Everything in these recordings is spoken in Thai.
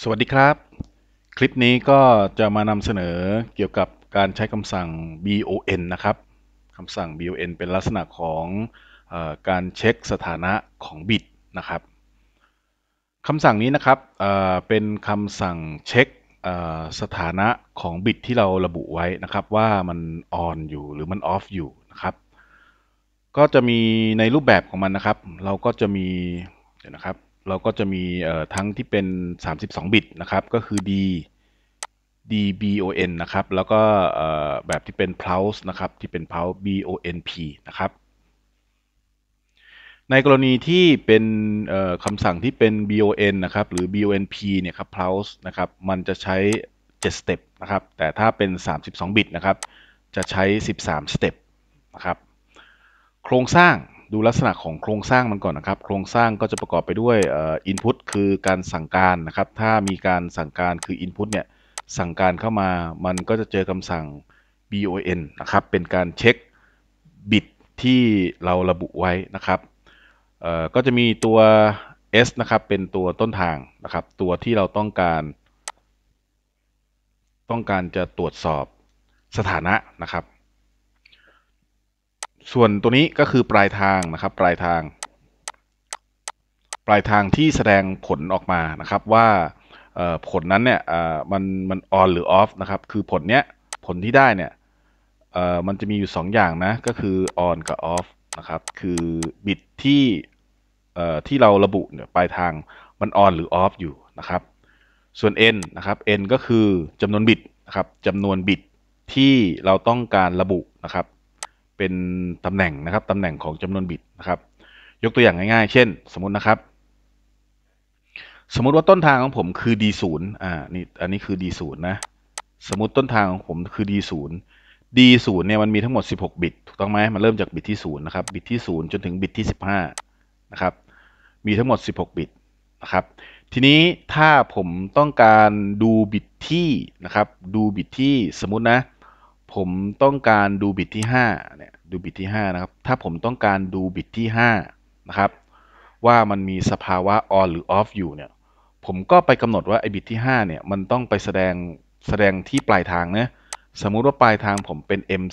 สวัสดีครับ คลิปนี้ก็จะมานำเสนอเกี่ยวกับการใช้คำสั่ง bon นะครับคำสั่ง bon เป็นลักษณะของอการเช็คสถานะของบิตนะครับคำสั่งนี้นะครับเเป็นคำสั่งเช็คสถานะของบิตที่เราระบุไว้นะครับว่ามันออนอยู่หรือมันออฟอยู่นะครับ ก็จะมีในรูปแบบของมันนะครับ เราก็จะมีเดี๋ยวนะครับเราก็จะมีทั้งที่เป็น 32 บิตนะครับ ก็คือ D DBON นะครับ แล้วก็แบบที่เป็น p l u s นะครับ ที่เป็น p l u s BONP นะครับ ในกรณีที่เป็นคำสั่งที่เป็น BON นะครับ หรือ BONP เนี่ยครับ p l u s นะครับ มันจะใช้7 step นะครับ แต่ถ้าเป็น 32 บิตนะครับ จะใช้ 13 step นะครับ โครงสร้างดูลักษณะของโครงสร้างมันก่อนนะครับ โครงสร้างก็จะประกอบไปด้วยอินพุตคือการสั่งการนะครับ ถ้ามีการสั่งการคือ Input เนี่ยสั่งการเข้ามามันก็จะเจอคำสั่ง bon นะครับ เป็นการเช็คบิตที่เราระบุไว้นะครับก็จะมีตัว s นะครับ เป็นตัวต้นทางนะครับ ตัวที่เราต้องการ ต้องการจะตรวจสอบสถานะนะครับส่วนตัวนี้ก็คือปลายทางนะครับปลายทาง ปลายทางที่แสดงผลออกมานะครับว่าผลนั้นเนี่ยมันมันออนหรือออฟนะครับคือผลเนี้ยผลที่ได้เนี่ยมันจะมีอยู่ 2 อย่างนะก็คือออนกับออฟนะครับ คือบิตที่ที่เราระบุเนี่ยปลายทางมันออนหรือออฟอยู่นะครับ ส่วน n นะครับ n ก็คือจำนวนบิตนะครับจำนวนบิตที่เราต้องการระบุนะครับเป็นตำแหน่งนะครับตำแหน่งของจำนวน บิตนะครับยกตัวอย่างง่ายๆ เช่น สมมตินะครับ สมมติว่าต้นทางของผมคือ D0 อ่านี่อันนี้คือ D0 นะสมมติต้นทางของผมคือ D0 D0 เนี่ยมันมีทั้งหมด 16บิตถูกต้องไหมมันเริ่มจากบิตที่0นะครับบิตที่0จนถึงบิตที่15นะครับมีทั้งหมด 16บิตนะครับทีนี้ถ้าผมต้องการดู บิตที่นะครับดูบิตที่สมมตินะผมต้องการดูบิตที่5เนี่ยดูบิตที่5นะครับถ้าผมต้องการดูบิตที่5นะครับว่ามันมีสภาวะ on หรือ off อยู่เนี่ยผมก็ไปกำหนดว่าไอ้บิตที่5เนี่ยมันต้องไปแสดง แสดงที่ปลายทางนะสมมุติ ว่าปลายทางผมเป็น m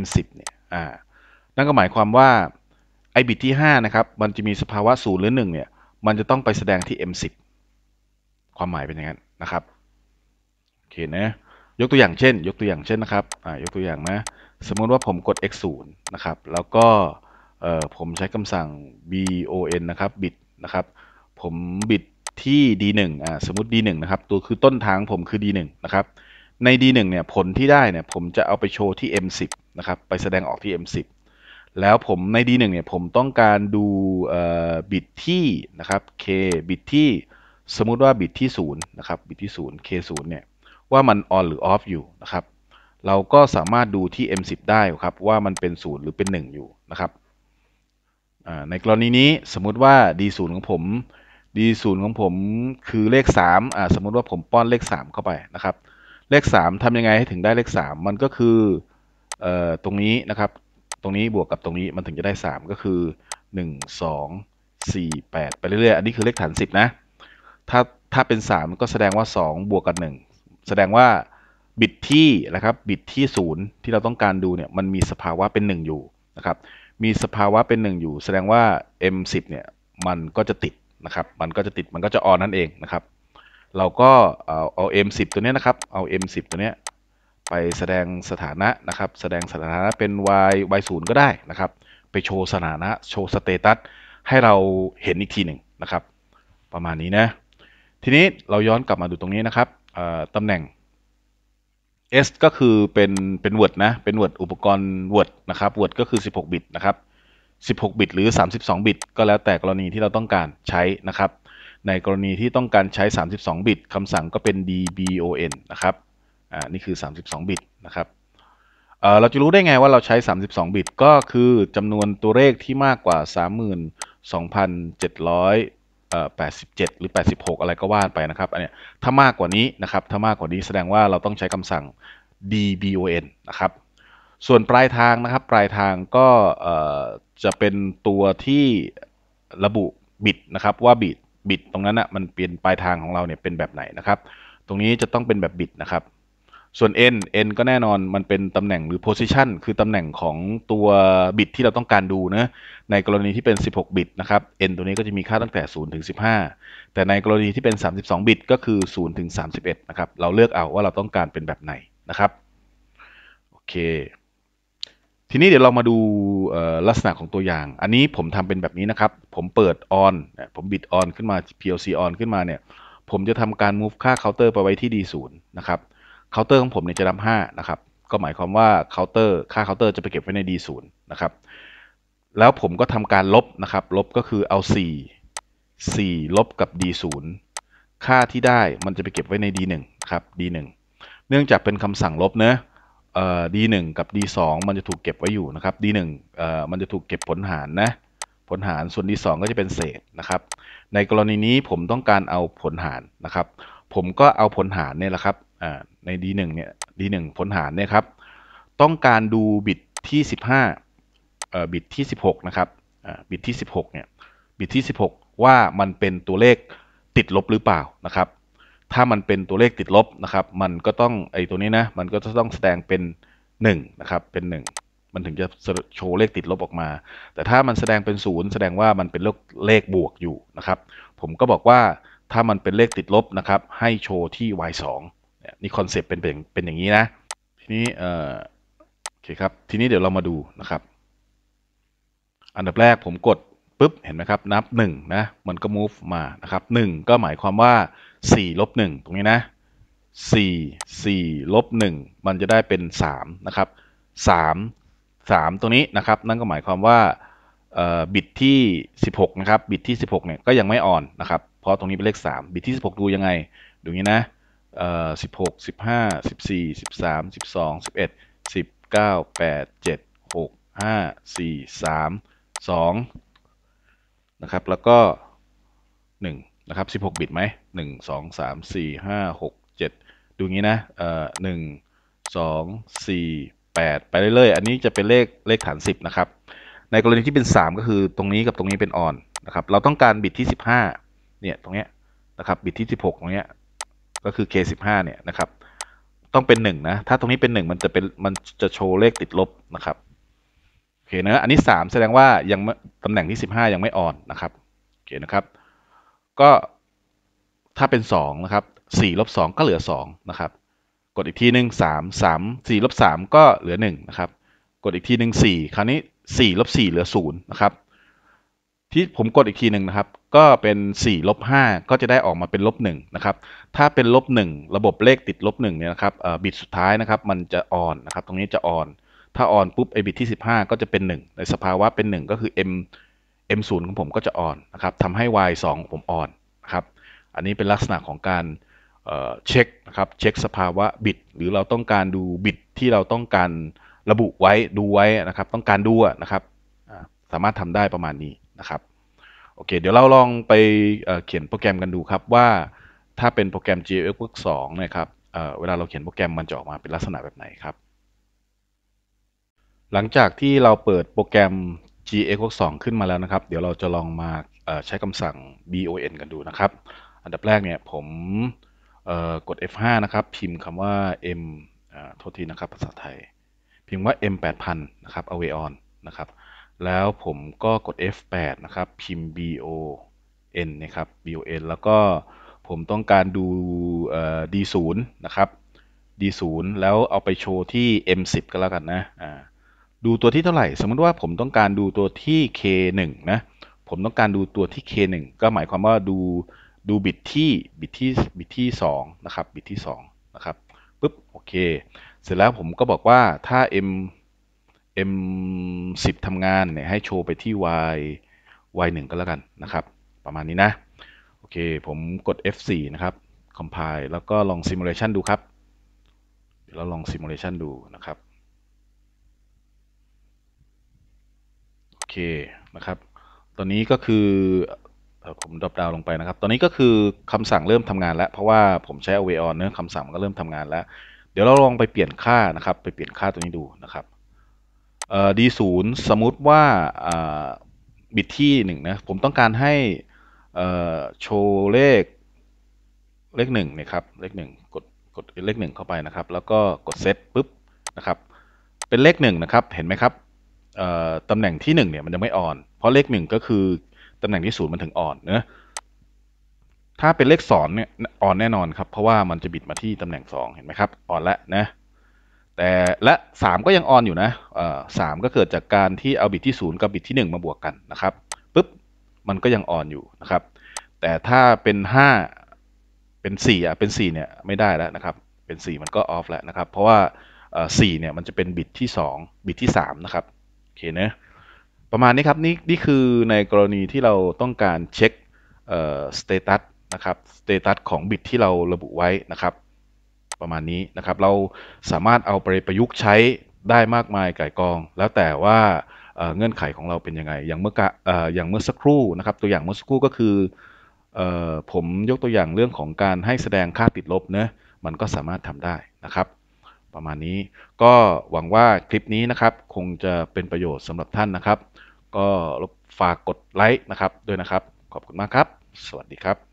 m10 เนี่ยอ่านั่นก็หมายความว่า ไอ้ บิตที่5นะครับมันจะมีสภาวะ0หรือ1 เนี่ยมันจะต้องไปแสดงที่ m10 ความหมาย เป็นอย่างนั้นนะครับโอเคนะยกตัวอย่างเช่น ยกตัวอย่างเช่นนะครับอ่ายกตัวอย่างนะ สมมติว่าผมกด x 0นะครับ แล้วก็ผมใช้คำสั่ง bon นะครับ บิดนะครับ ผมบิดที่ d1 อ่าสมมติ d1 นะครับ ตัวคือต้นทางผมคือ d1 นะครับ ใน d1 เนี่ยผลที่ได้เนี่ยผมจะเอาไปโชว์ที่ m10 นะครับ ไปแสดงออกที่ m10 แล้วผมใน d1 เนี่ยผมต้องการดูบิดที่นะครับ k บิดที่ สมมติว่าบิดที่0นะครับ บิดที่0 k 0เนี่ยว่ามันออนหรือออฟอยู่นะครับ เราก็สามารถดูที่ M10 ได้ครับว่ามันเป็น0หรือเป็น 1 อยู่นะครับในกรณีนี้สมมุติว่า D0 ของผม D0 ของผมคือเลข3อ่าสมมุติว่าผมป้อนเลข 3 เข้าไปนะครับ เลข 3 ทำยังไงให้ถึงได้เลข 3 มันก็คือเอ่อตรงนี้นะครับ ตรงนี้บวกกับตรงนี้มันถึงจะได้ 3 ก็คือ 1 2 4 8 ไปเรื่อยๆ อันนี้คือเลขฐาน 10 นะ ถ้าถ้าเป็น 3 ก็แสดงว่า2บวกกับ1แสดงว่า บิตที่นะครับ บิตที่ศูนย์ที่เราต้องการดู เนี่ยมันมีสภาวะ เป็น1 อยู่ นะครับมีสภาวะเป็น 1 อยู่ แสดงว่า M10 เนี่ยมันก็จะติดนะครับ มันก็จะติดมันก็จะ ออนนั่น เองนะครับเราก็เอา เอา M10 ตัวนี้นะครับเอา M10 ตัวนี้ไปแสดงสถานะนะครับ แสดงสถานะเป็น y y ศูนย์ก็ได้นะครับไปโชว์สถานะ โชว์สเตตัสให้เราเห็น อีกทีหนึ่งนะครับประมาณนี้นะทีนี้เราย้อนกลับมาดูตรงนี้นะครับตำแหน่ง S ก็คือเป็นเป็น Word นะเป็น Word อุปกรณ์ Word นะครับ Word ก็คือ 16 บิตนะครับ 16 บิตหรือ 32 บิตก็แล้วแต่กรณีที่เราต้องการใช้นะครับ ในกรณีที่ต้องการใช้ 32 บิตคำสั่งก็เป็น dbon นะครับ อ่า นี่คือ 32 บิตนะครับเเราจะรู้ได้ไงว่าเราใช้ 32 บิตก็คือจำนวนตัวเลขที่มากกว่า 32,700 87 หรือ 86 อะไรก็ว่าไปนะครับ อันนี้ถ้ามากกว่านี้นะครับ ถ้ามากกว่านี้แสดงว่าเราต้องใช้คำสั่ง dbon นะครับ ส่วนปลายทางนะครับ ปลายทางก็จะเป็นตัวที่ระบุบิตนะครับว่าบิตบิตตรงนั้นอ่ะ มันเปลี่ยนปลายทางของเราเนี่ยเป็นแบบไหนนะครับ ตรงนี้จะต้องเป็นแบบบิตนะครับส่วน n n ก็แน่นอนมันเป็นตำแหน่งหรือ position คือตำแหน่งของตัวบิตที่เราต้องการดูนะ ในกรณีที่เป็น 16 บิตนะครับ n ตัวนี้ก็จะมีค่าตั้งแต่ 0 ถึง 15 แต่ในกรณีที่เป็น 32 บิตก็คือ 0 ถึง 31 นะครับ เราเลือกเอาว่าเราต้องการเป็นแบบไหนนะครับ โอเค ทีนี้เดี๋ยวเรามาดูลักษณะของตัวอย่าง อันนี้ผมทำเป็นแบบนี้นะครับ ผมเปิด on ผมบิต on ขึ้นมา PLC on ขึ้นมาเนี่ย ผมจะทำการ move ค่า counter ไปไว้ที่ D0 นะครับเคาน์เตอร์ของผมเนี่ยจะนับ5นะครับ ก็หมายความว่าเคาน์เตอร์ค่าเคาน์เตอร์จะไปเก็บไว้ใน D0 นะครับ แล้วผมก็ทำการลบนะครับ ลบก็คือเอา4 4ลบกับ D0 ค่าที่ได้มันจะไปเก็บไว้ใน D1 ครับ D1 เนื่องจากเป็นคำสั่งลบเนะเอ่อ D1 กับ D2 มันจะถูกเก็บไว้อยู่นะครับ D1 เอ่อมันจะถูกเก็บผลหารนะ ผลหาร ส่วน D2 ก็จะเป็นเศษนะครับ ในกรณีนี้ผมต้องการเอาผลหารนะครับ ผมก็เอาผลหารเนี่ยแหละครับใน D1 เนี่ย D1 ผลหารเนี่ยครับ ต้องการดู บิตที่15บิตที่16นะ ครับบิตที่16เนี่ย บิตที่16 ว่ามันเป็นตัวเลขติดลบหรือเปล่า นะ ครับ ถ้ามันเป็นตัวเลขติดลบนะ ครับ มัน ก็ต้องไอตัวนี้ นะ มันก็จะต้องแสดงเป็น1นะครับ เป็น1มันถึงจะโชว์เลขติดลบออกมา แต่ถ้ามันแสดงเป็น0แสดงว่ามันเป็นเลขเลขบวกอยู่นะครับ ผมก็บอกว่าถ้ามันเป็นเลขติดลบนะครับ ให้โชว์ที่ y 2นี่คอนเซปต์เป็นเป็นอย่างนี้นะทีนี้เออโอเคครับทีนี้เดี๋ยวเรามาดูนะครับ อันดับแรกผมกดปุ๊บเห็นไหมครับนับ1นะมันก็ move มานะครับ1ก็หมายความว่า4ลบ1ตรงนี้นะ4 4ลบ1มันจะได้เป็น3นะครับ3 3 ตรงนี้นะครับ นั่นก็หมายความว่าบิตที่ 16นะครับบิตที่16เนี่ยก็ยังไม่อ่อนนะครับเพราะตรงนี้เป็นเลข3บิตที่16 ดูยังไงดูนี้นะเอ่อสิบหกสิบห้าสิบสี่สิบสามสิบสองสิบเอ็ดสิบเก้าแปดเจ็ดหกห้าสี่สามสองนะครับ แล้วก็หนึ่งนะครับสิบหกบิตไหมหนึ่งสองสามสี่ห้าหกเจ็ดดูงี้นะเอ่อหนึ่งสองสี่แปดไปเรื่อย ๆ อันนี้จะเป็นเลข เลขฐานสิบนะครับ ในกรณีที่เป็นสามก็คือตรงนี้กับตรงนี้เป็นออนนะครับ เราต้องการบิตที่สิบห้าเนี่ยตรงเนี้ยนะครับบิตที่สิบหกตรงเนี้ยก็คือ k สิบห้าเนี่ย นะครับ ต้องเป็นหนึ่งนะ ถ้าตรงนี้เป็นหนึ่งมันจะเป็น มันจะโชว์เลขติดลบนะครับโอเคนะ อันนี้สามแสดงว่า ยัง ตำแหน่งที่สิบห้ายังไม่อ่อน นะครับโอเคนะครับ ก็ ถ้าเป็นสองนะครับสี่ลบสองก็เหลือสองนะครับ กดอีกทีหนึ่งสสาามมสี่ลบสามก็เหลือหนึ่งนะครับ กดอีกทีหนึ่งสี่คราว นี้สี่ลบสี่เหลือศูนย์นะครับ ที่ผมกดอีกทีหนึ่งนะครับก็เป็น4ลบ5ก็จะได้ออกมาเป็นลบ1นะครับถ้าเป็นลบ1ระบบเลขติดลบ1เนี่ยนะครับบิตสุดท้ายนะครับ มันจะอ่อนนะครับ ตรงนี้จะอ่อน ถ้าอ่อนปุ๊บไอบิตที่ 15 ก็จะเป็น 1 ในสภาวะเป็น 1 ก็คือ m m 0ของผมก็จะอ่อนนะครับทำให้ y 2ผมอ่อนนะครับ อันนี้เป็นลักษณะของการเช็คนะครับเช็คสภาวะบิตหรือเราต้องการดูบิตที่เราต้องการระบุไว้ดูไว้นะครับ ต้องการดูนะครับสามารถทำได้ประมาณนี้นะครับโอเคเดี๋ยวเราลองไปเขียนโปรแกรมกันดูครับว่าถ้าเป็นโปรแกรม g Work 2นะครับเเวลาเราเขียนโปรแกรมมันจะออกมาเป็นลักษณะแบบไหนครับ หลังจากที่เราเปิดโปรแกรม g Work 2ขึ้นมาแล้วนะครับ เดี๋ยวเราจะลองมาใช้คำสั่ง bon กันดูนะครับ อันดับแรกเนี่ยผมกด F5 นะครับ พิมพ์คำว่า m โทษทีนะครับภาษาไทย พิมพ์ว่า m 8000นะครับ away on นะครับแล้วผมก็กด F8 นะครับ พิมพ์ BON นะครับ BON แล้วก็ผมต้องการดู D0 นะครับ D0 แล้วเอาไปโชว์ที่ M10 ก็แล้วกันนะดูตัวที่เท่าไหร่ สมมติว่าผมต้องการดูตัวที่ K1 นะ ผมต้องการดูตัวที่ K1 ก็หมายความว่าดูดูบิตที่ บิตที่บิตที่ 2 นะครับบิตที่2นะครับปุ๊บโอเค เสร็จแล้วผมก็บอกว่าถ้า M M10 ทำงานเนี่ยให้โชว์ไปที่ y y1 ก็แล้วกันนะครับ ประมาณนี้นะโอเคผมกด F4 นะครับ compile แล้วก็ลอง simulation ดูครับเดี๋ยวเราลอง simulation ดูนะครับโอเคนะครับ ตอนนี้ก็คือผมดรอปดาวลงไปนะครับตอนนี้ก็คือคำสั่งเริ่มทำงาน แล้วเพราะว่าผม ใช้ away on เนื้อคำสั่งก็เริ่มทำงานแล้ว เดี๋ยวเราลองไปเปลี่ยนค่านะครับไปเปลี่ยนค่าตัวนี้ดูนะครับดี d ศูนย์สมมุติว่าบิตที่หนึ่งนะผมต้องการให้โชว์เลขเลขหนึ่งนะครับเลขหนึ่งกดกดเลขหนึ่งเข้าไปนะครับแล้วก็กดเซตปุ๊บนะครับเป็นเลขหนึ่งนะครับเห็นไหมครับตำแหน่งที่หนึ่งเนี่ยมันยังไม่อ่อน เพราะเลขหนึ่งก็คือตำแหน่งที่ศูนย์มันถึงอ่อนนะถ้าเป็นเลขสองเนี่ยอ่อนแน่นอนครับเพราะว่ามันจะบิดมาที่ตำแหน่งสองเห็นไหมครับอ่อนแล้วนะแต่และ 3 ก็ยังออนอยู่นะสามก็เกิดจากการที่เอาบิตที่0กับบิตที่1 มาบวกกันนะครับปุ๊บมันก็ยังออนอยู่นะครับแต่ถ้าเป็น5เป็น4อ่ะเป็น4เนี่ยไม่ได้แล้วนะครับเป็น 4 มันก็ออฟแล้วนะครับเพราะว่าสี่เนี่ยมันจะเป็นบิตที่2บิตที่3 นะครับโอเคนะประมาณนี้ครับนี่นี่คือในกรณีที่เราต้องการเช็คสเตตัสนะครับสเตตัสของบิตที่เราระบุไว้นะครับประมาณนี้นะครับ เราสามารถเอาไปประยุกต์ใช้ได้มากมายไก่กอง แล้วแต่ว่าเงื่อนไขของเราเป็นยังไงอย่างเมื่อกอย่างเมื่อสักครู่นะครับ ตัวอย่างเมื่อสักครู่ก็คือผมยกตัวอย่างเรื่องของการให้แสดงค่าติดลบเนะมันก็สามารถทำได้นะครับ ประมาณนี้ก็หวังว่าคลิปนี้นะครับคงจะเป็นประโยชน์สำหรับท่านนะครับ ก็ฝากกดไลค์นะครับด้วยนะครับ ขอบคุณมากครับ สวัสดีครับ